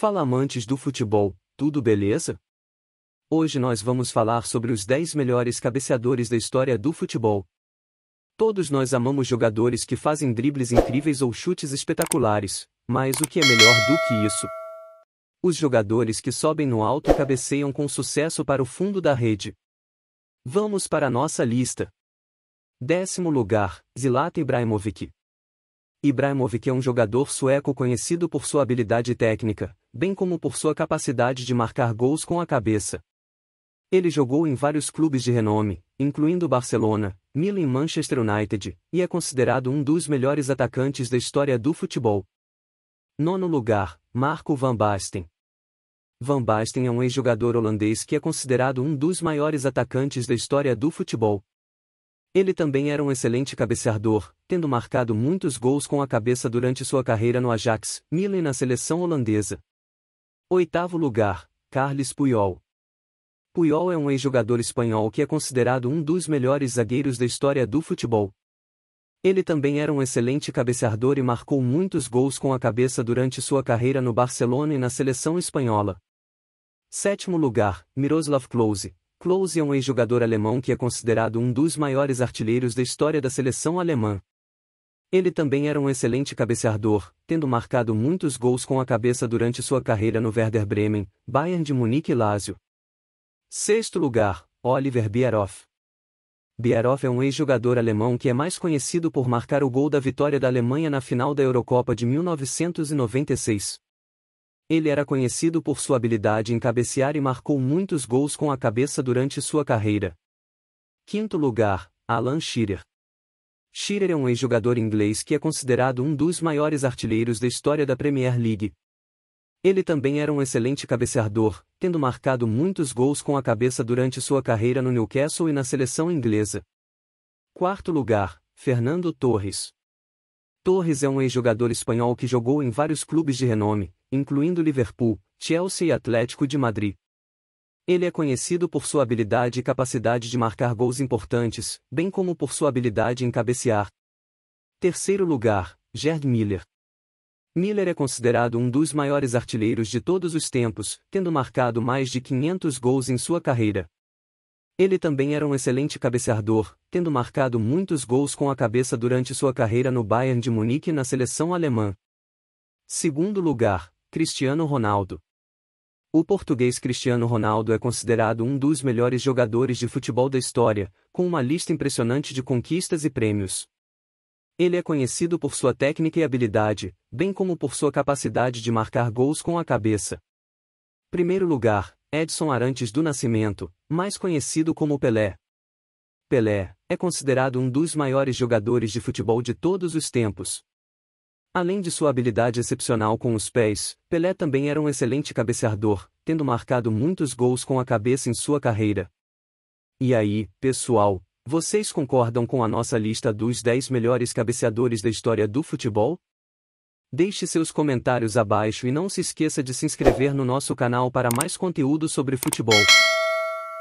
Fala amantes do futebol, tudo beleza? Hoje nós vamos falar sobre os 10 melhores cabeceadores da história do futebol. Todos nós amamos jogadores que fazem dribles incríveis ou chutes espetaculares, mas o que é melhor do que isso? Os jogadores que sobem no alto cabeceiam com sucesso para o fundo da rede. Vamos para a nossa lista. Décimo lugar, Zlatan Ibrahimovic. Ibrahimovic é um jogador sueco conhecido por sua habilidade técnica, bem como por sua capacidade de marcar gols com a cabeça. Ele jogou em vários clubes de renome, incluindo Barcelona, Milan e Manchester United, e é considerado um dos melhores atacantes da história do futebol. Nono lugar, Marco Van Basten. Van Basten é um ex-jogador holandês que é considerado um dos maiores atacantes da história do futebol. Ele também era um excelente cabeceador, tendo marcado muitos gols com a cabeça durante sua carreira no Ajax, Milan e na seleção holandesa. Oitavo lugar, Carles Puyol. Puyol é um ex-jogador espanhol que é considerado um dos melhores zagueiros da história do futebol. Ele também era um excelente cabeceador e marcou muitos gols com a cabeça durante sua carreira no Barcelona e na seleção espanhola. Sétimo lugar, Miroslav Klose. Klose é um ex-jogador alemão que é considerado um dos maiores artilheiros da história da seleção alemã. Ele também era um excelente cabeceador, tendo marcado muitos gols com a cabeça durante sua carreira no Werder Bremen, Bayern de Munique e Lazio. Sexto lugar, Oliver Bierhoff. Bierhoff é um ex-jogador alemão que é mais conhecido por marcar o gol da vitória da Alemanha na final da Eurocopa de 1996. Ele era conhecido por sua habilidade em cabecear e marcou muitos gols com a cabeça durante sua carreira. Quinto lugar, Alan Shearer. Shearer é um ex-jogador inglês que é considerado um dos maiores artilheiros da história da Premier League. Ele também era um excelente cabeceador, tendo marcado muitos gols com a cabeça durante sua carreira no Newcastle e na seleção inglesa. Quarto lugar, Fernando Torres. Torres é um ex-jogador espanhol que jogou em vários clubes de renome, incluindo Liverpool, Chelsea e Atlético de Madrid. Ele é conhecido por sua habilidade e capacidade de marcar gols importantes, bem como por sua habilidade em cabecear. Terceiro lugar, Gerd Miller. Miller é considerado um dos maiores artilheiros de todos os tempos, tendo marcado mais de 500 gols em sua carreira. Ele também era um excelente cabeceador, tendo marcado muitos gols com a cabeça durante sua carreira no Bayern de Munique e na seleção alemã. Segundo lugar, Cristiano Ronaldo. O português Cristiano Ronaldo é considerado um dos melhores jogadores de futebol da história, com uma lista impressionante de conquistas e prêmios. Ele é conhecido por sua técnica e habilidade, bem como por sua capacidade de marcar gols com a cabeça. Primeiro lugar, Edson Arantes do Nascimento, mais conhecido como Pelé. Pelé é considerado um dos maiores jogadores de futebol de todos os tempos, Além de sua habilidade excepcional com os pés, Pelé também era um excelente cabeceador, tendo marcado muitos gols com a cabeça em sua carreira. E aí, pessoal, vocês concordam com a nossa lista dos 10 melhores cabeceadores da história do futebol? Deixe seus comentários abaixo e não se esqueça de se inscrever no nosso canal para mais conteúdo sobre futebol.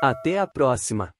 Até a próxima!